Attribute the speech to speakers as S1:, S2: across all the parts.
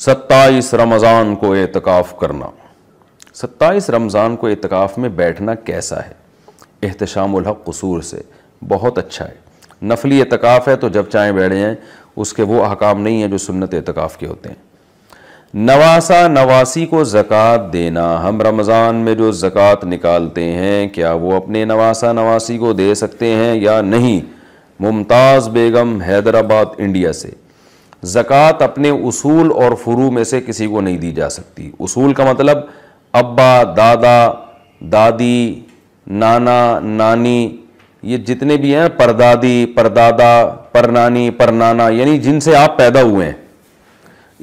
S1: सत्ताईस रमज़ान को एतकाफ़ करना सत्ताईस रमज़ान को एतकाफ़ में बैठना कैसा है एहतशाम कसूर से बहुत अच्छा है नफली एतकाफ़ है तो जब चाहें बैठ जाएँ उसके वो अहकाम नहीं हैं जो सुन्नत एतकाफ़ के होते हैं नवासा नवासी को ज़क़़त देना हम रमज़ान में जो ज़क़़त निकालते हैं क्या वो अपने नवासा नवासी को दे सकते हैं या नहीं मुमताज़ बेगम हैदराबाद इंडिया से जक़ात अपने उसूल और फ्रू में से किसी को नहीं दी जा सकती उसूल का मतलब अब्बा दादा दादी नाना नानी ये जितने भी हैं परदादी परदादा परनानी परनाना यानी जिनसे आप पैदा हुए हैं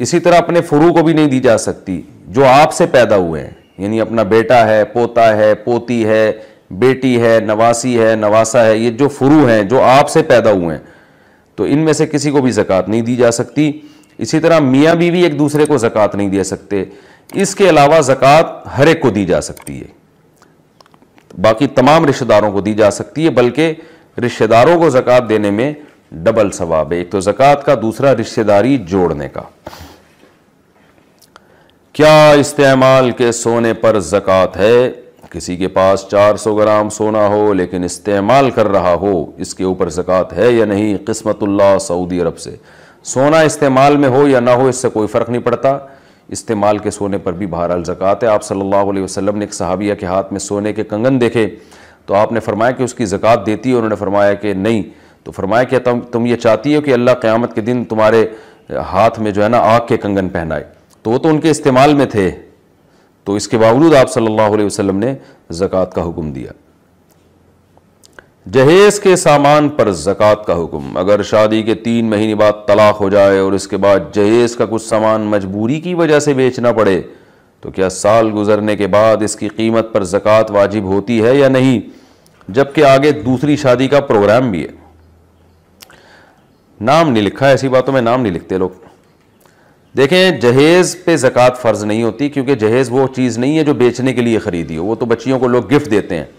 S1: इसी तरह अपने फ्रू को भी नहीं दी जा सकती जो आपसे पैदा हुए हैं यानी अपना बेटा है पोता है पोती है बेटी है नवासी है नवासा है ये जो फ्रू हैं जो आपसे पैदा हुए हैं तो इनमें से किसी को भी ज़क़़त नहीं दी जा सकती इसी तरह मियाँ बीवी एक दूसरे को ज़क़़त नहीं दे सकते इसके अलावा ज़क़़त हर एक को दी जा सकती है बाकी तमाम रिश्तेदारों को दी जा सकती है बल्कि रिश्तेदारों को ज़क़़त देने में डबल सवाब है एक तो ज़क़़त का दूसरा रिश्तेदारी जोड़ने का क्या इस्तेमाल के सोने पर ज़क़़त है किसी के पास 400 ग्राम सोना हो लेकिन इस्तेमाल कर रहा हो इसके ऊपर ज़क़़त है या नहीं किस्मतुल्लाह सऊदी अरब से सोना इस्तेमाल में हो या ना हो इससे कोई फ़र्क नहीं पड़ता इस्तेमाल के सोने पर भी बहरहाल ज़क़़त है आप सल्लल्लाहु अलैहि वसल्लम ने एक सहाबिया के हाथ में सोने के कंगन देखे तो आपने फरमाया कि उसकी ज़क़़त देती है उन्होंने फरमाया कि नहीं तो फरमाया कि तुम तुम ये चाहती हो कि अल्लाह क़्यामत के दिन तुम्हारे हाथ में जो है ना आग के कंगन पहनाए तो वो तो उनके इस्तेमाल में थे तो इसके बावजूद आप सल्लल्लाहु अलैहि वसल्लम ने ज़क़़त का हुक्म दिया जहेज़ के सामान पर ज़क़़त का हुक्म अगर शादी के तीन महीने बाद तलाक हो जाए और इसके बाद जहेज़ का कुछ सामान मजबूरी की वजह से बेचना पड़े तो क्या साल गुजरने के बाद इसकी कीमत पर ज़क़़त वाजिब होती है या नहीं जबकि आगे दूसरी शादी का प्रोग्राम भी है नाम नहीं लिखा ऐसी बातों में नाम नहीं लिखते लोग देखें जहेज़ पे ज़क़़त फ़र्ज़ नहीं होती क्योंकि जहेज़ वो चीज़ नहीं है जो बेचने के लिए ख़रीदी हो वो तो बच्चियों को लोग गिफ्ट देते हैं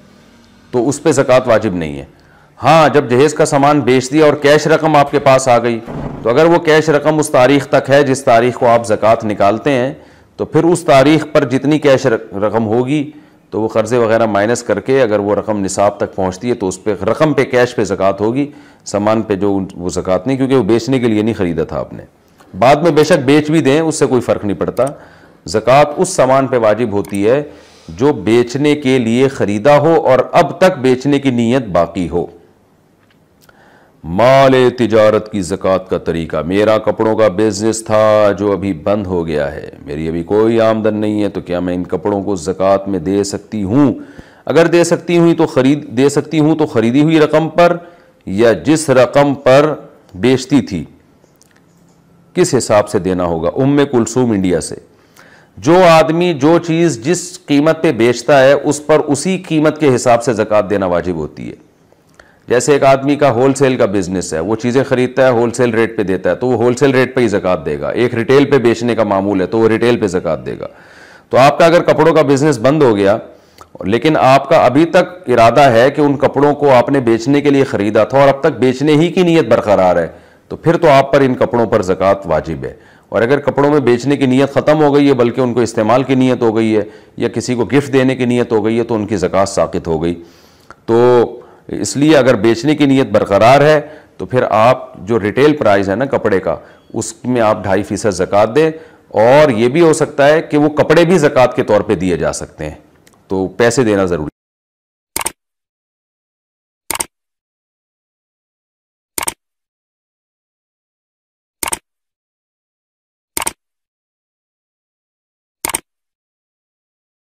S1: तो उस पर ज़क़़त वाजिब नहीं है हाँ जब जहेज़ का सामान बेच दिया और कैश रकम आपके पास आ गई तो अगर वो कैश रकम उस तारीख़ तक है जिस तारीख़ को आप ज़क़़त निकालते हैं तो फिर उस तारीख़ पर जितनी कैश रकम होगी तो वो कर्ज़े वगैरह माइनस करके अगर वो रकम निसाब तक पहुँचती है तो उस पर रकम पे कैश पे ज़क़़त होगी सामान पे जो वो ज़क़़त नहीं क्योंकि वो बेचने के लिए नहीं ख़रीदा था आपने बाद में बेशक बेच भी दें उससे कोई फ़र्क नहीं पड़ता ज़क़़त उस सामान पे वाजिब होती है जो बेचने के लिए ख़रीदा हो और अब तक बेचने की नीयत बाकी हो माल तिजारत की ज़क़़त का तरीका मेरा कपड़ों का बिज़नेस था जो अभी बंद हो गया है मेरी अभी कोई आमदन नहीं है तो क्या मैं इन कपड़ों को ज़क़़त में दे सकती हूँ अगर दे सकती हुई तो ख़रीद दे सकती हूँ तो ख़रीदी हुई रकम पर या जिस रकम पर बेचती थी किस हिसाब से देना होगा उम कुलसूम इंडिया से जो आदमी जो चीज़ जिस कीमत पे बेचता है उस पर उसी कीमत के हिसाब से ज़क़़त देना वाजिब होती है जैसे एक आदमी का होल सेल का बिज़नेस है वो चीज़ें ख़रीदता है होल सेल रेट पे देता है तो वो होल सेल रेट पे ही ज़क़़त देगा एक रिटेल पे बेचने का मामूल है तो वो रिटेल पे ज़क़़त देगा तो आपका अगर कपड़ों का बिज़नेस बंद हो गया लेकिन आपका अभी तक इरादा है कि उन कपड़ों को आपने बेचने के लिए ख़रीदा था और अब तक बेचने ही की नीयत बरकरार है तो फिर तो आप पर इन कपड़ों पर ज़क़़त वाजिब है और अगर कपड़ों में बेचने की नीयत ख़त्म हो गई है बल्कि उनको इस्तेमाल की नीयत हो गई है या किसी को गिफ्ट देने की नीयत हो गई है तो उनकी ज़क़़त साकित हो गई तो इसलिए अगर बेचने की नीयत बरकरार है तो फिर आप जो रिटेल प्राइस है ना कपड़े का उसमें आप ढाई फ़ीसद ज़क़़त दें और ये भी हो सकता है कि वो कपड़े भी ज़क़़त के तौर पर दिए जा सकते हैं तो पैसे देना ज़रूरी